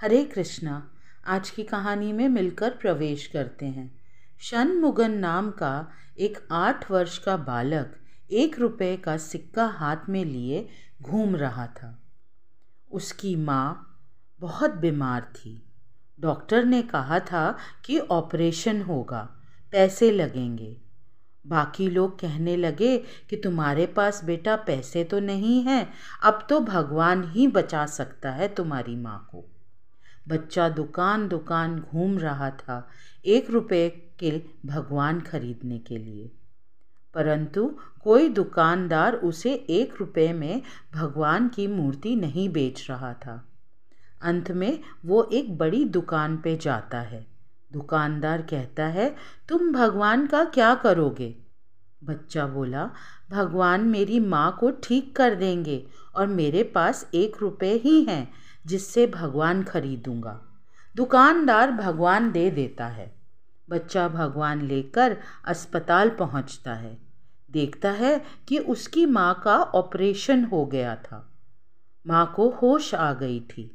हरे कृष्णा आज की कहानी में मिलकर प्रवेश करते हैं शनमुगन नाम का एक आठ वर्ष का बालक एक रुपये का सिक्का हाथ में लिए घूम रहा था उसकी माँ बहुत बीमार थी डॉक्टर ने कहा था कि ऑपरेशन होगा पैसे लगेंगे बाकी लोग कहने लगे कि तुम्हारे पास बेटा पैसे तो नहीं हैं अब तो भगवान ही बचा सकता है तुम्हारी माँ को बच्चा दुकान दुकान घूम रहा था एक रुपये के भगवान खरीदने के लिए परंतु कोई दुकानदार उसे एक रुपये में भगवान की मूर्ति नहीं बेच रहा था अंत में वो एक बड़ी दुकान पे जाता है दुकानदार कहता है तुम भगवान का क्या करोगे बच्चा बोला भगवान मेरी माँ को ठीक कर देंगे और मेरे पास एक रुपये ही हैं जिससे भगवान खरीदूँगा दुकानदार भगवान दे देता है बच्चा भगवान लेकर अस्पताल पहुंचता है देखता है कि उसकी माँ का ऑपरेशन हो गया था माँ को होश आ गई थी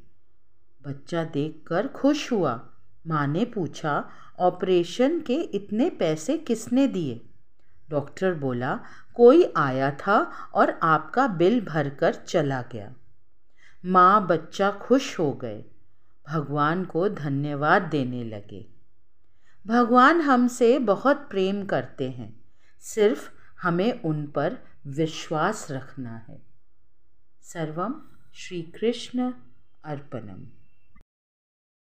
बच्चा देखकर खुश हुआ माँ ने पूछा ऑपरेशन के इतने पैसे किसने दिए डॉक्टर बोला कोई आया था और आपका बिल भरकर चला गया माँ बच्चा खुश हो गए भगवान को धन्यवाद देने लगे भगवान हमसे बहुत प्रेम करते हैं सिर्फ हमें उन पर विश्वास रखना है सर्वम श्री कृष्ण अर्पणम